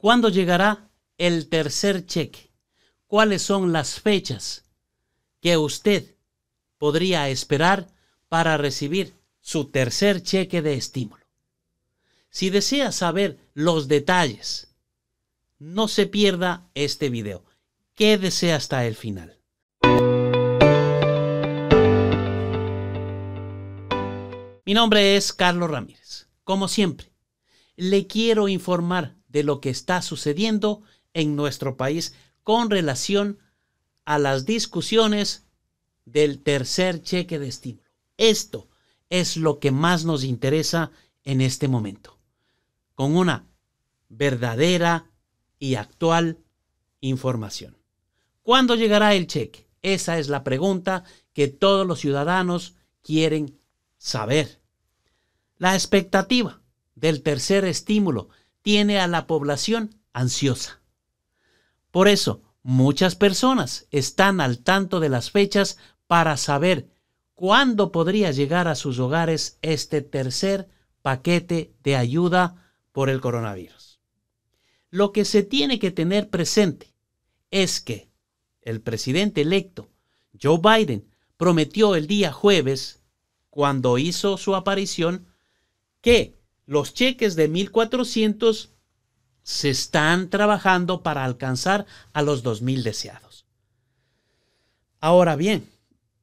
¿Cuándo llegará el tercer cheque? ¿Cuáles son las fechas que usted podría esperar para recibir su tercer cheque de estímulo? Si desea saber los detalles, no se pierda este video. Quédese hasta el final. Mi nombre es Carlos Ramírez. Como siempre, le quiero informar de lo que está sucediendo en nuestro país con relación a las discusiones del tercer cheque de estímulo. Esto es lo que más nos interesa en este momento, con una verdadera y actual información. ¿Cuándo llegará el cheque? Esa es la pregunta que todos los ciudadanos quieren saber. La expectativa del tercer estímulo tiene a la población ansiosa. Por eso, muchas personas están al tanto de las fechas para saber cuándo podría llegar a sus hogares este tercer paquete de ayuda por el coronavirus. Lo que se tiene que tener presente es que el presidente electo, Joe Biden, prometió el día jueves, cuando hizo su aparición, que los cheques de 1.400 se están trabajando para alcanzar a los 2.000 deseados. Ahora bien,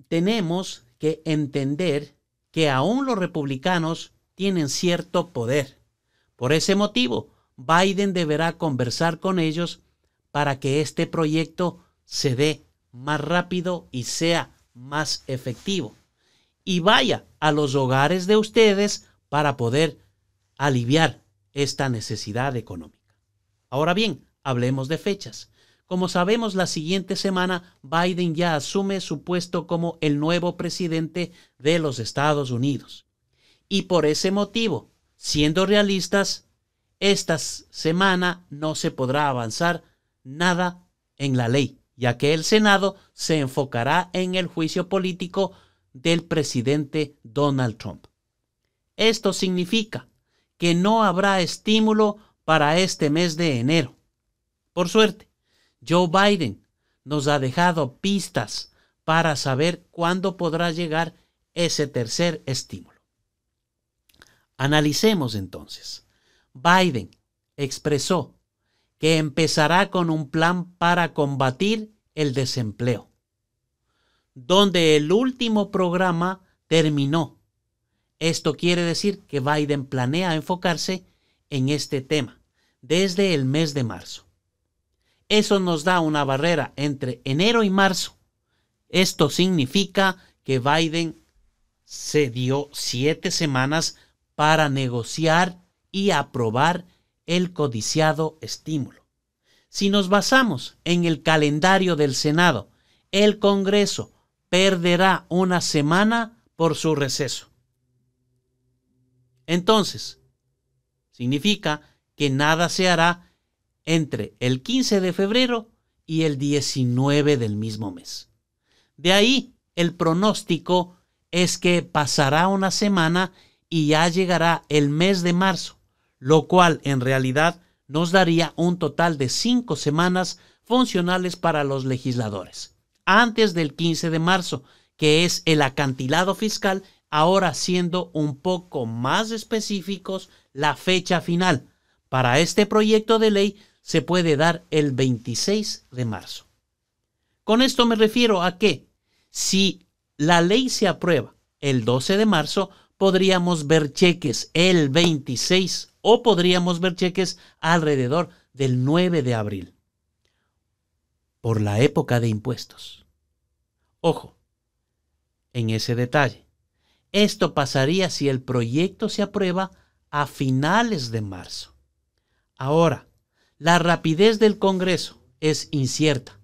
tenemos que entender que aún los republicanos tienen cierto poder. Por ese motivo, Biden deberá conversar con ellos para que este proyecto se dé más rápido y sea más efectivo. Y vaya a los hogares de ustedes para poder aliviar esta necesidad económica. Ahora bien, hablemos de fechas. Como sabemos, la siguiente semana Biden ya asume su puesto como el nuevo presidente de los Estados Unidos. Y por ese motivo, siendo realistas, esta semana no se podrá avanzar nada en la ley, ya que el Senado se enfocará en el juicio político del presidente Donald Trump. Esto significa que no habrá estímulo para este mes de enero. Por suerte, Joe Biden nos ha dejado pistas para saber cuándo podrá llegar ese tercer estímulo. Analicemos entonces. Biden expresó que empezará con un plan para combatir el desempleo, donde el último programa terminó esto quiere decir que Biden planea enfocarse en este tema desde el mes de marzo. Eso nos da una barrera entre enero y marzo. Esto significa que Biden se dio siete semanas para negociar y aprobar el codiciado estímulo. Si nos basamos en el calendario del Senado, el Congreso perderá una semana por su receso. Entonces, significa que nada se hará entre el 15 de febrero y el 19 del mismo mes. De ahí, el pronóstico es que pasará una semana y ya llegará el mes de marzo, lo cual en realidad nos daría un total de cinco semanas funcionales para los legisladores, antes del 15 de marzo, que es el acantilado fiscal ahora siendo un poco más específicos, la fecha final para este proyecto de ley se puede dar el 26 de marzo. Con esto me refiero a que si la ley se aprueba el 12 de marzo, podríamos ver cheques el 26 o podríamos ver cheques alrededor del 9 de abril por la época de impuestos. Ojo, en ese detalle. Esto pasaría si el proyecto se aprueba a finales de marzo. Ahora, la rapidez del Congreso es incierta,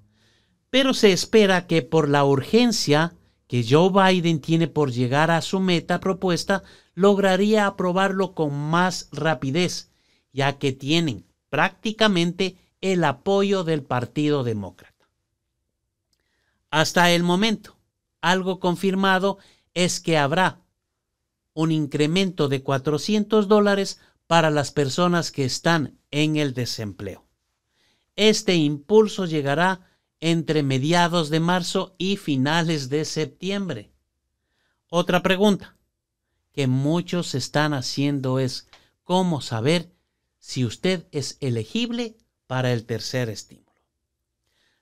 pero se espera que por la urgencia que Joe Biden tiene por llegar a su meta propuesta, lograría aprobarlo con más rapidez, ya que tienen prácticamente el apoyo del Partido Demócrata. Hasta el momento, algo confirmado es que habrá un incremento de 400 dólares para las personas que están en el desempleo. Este impulso llegará entre mediados de marzo y finales de septiembre. Otra pregunta que muchos están haciendo es cómo saber si usted es elegible para el tercer estímulo.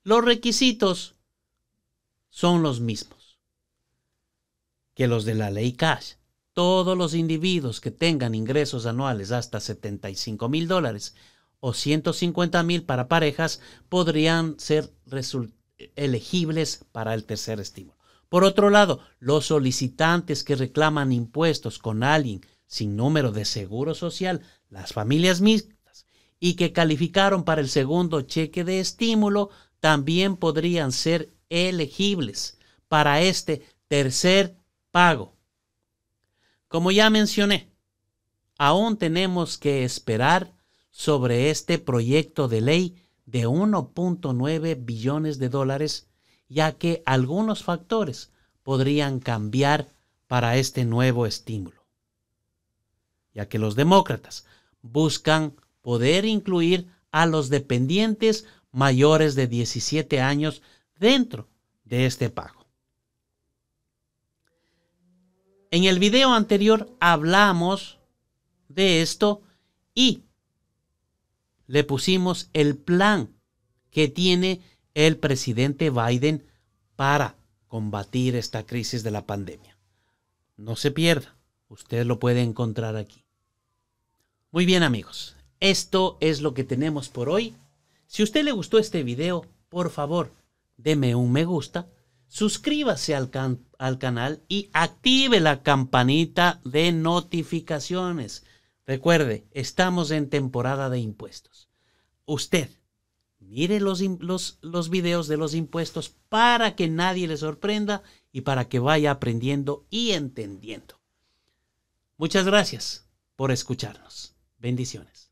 Los requisitos son los mismos que los de la ley cash. Todos los individuos que tengan ingresos anuales hasta 75 mil dólares o 150 mil para parejas podrían ser elegibles para el tercer estímulo. Por otro lado, los solicitantes que reclaman impuestos con alguien sin número de seguro social, las familias mixtas, y que calificaron para el segundo cheque de estímulo, también podrían ser elegibles para este tercer pago. Como ya mencioné, aún tenemos que esperar sobre este proyecto de ley de 1.9 billones de dólares, ya que algunos factores podrían cambiar para este nuevo estímulo, ya que los demócratas buscan poder incluir a los dependientes mayores de 17 años dentro de este pago. En el video anterior hablamos de esto y le pusimos el plan que tiene el presidente Biden para combatir esta crisis de la pandemia. No se pierda, usted lo puede encontrar aquí. Muy bien amigos, esto es lo que tenemos por hoy. Si a usted le gustó este video, por favor, deme un me gusta suscríbase al, al canal y active la campanita de notificaciones. Recuerde, estamos en temporada de impuestos. Usted mire los, los, videos de los impuestos para que nadie le sorprenda y para que vaya aprendiendo y entendiendo. Muchas gracias por escucharnos. Bendiciones.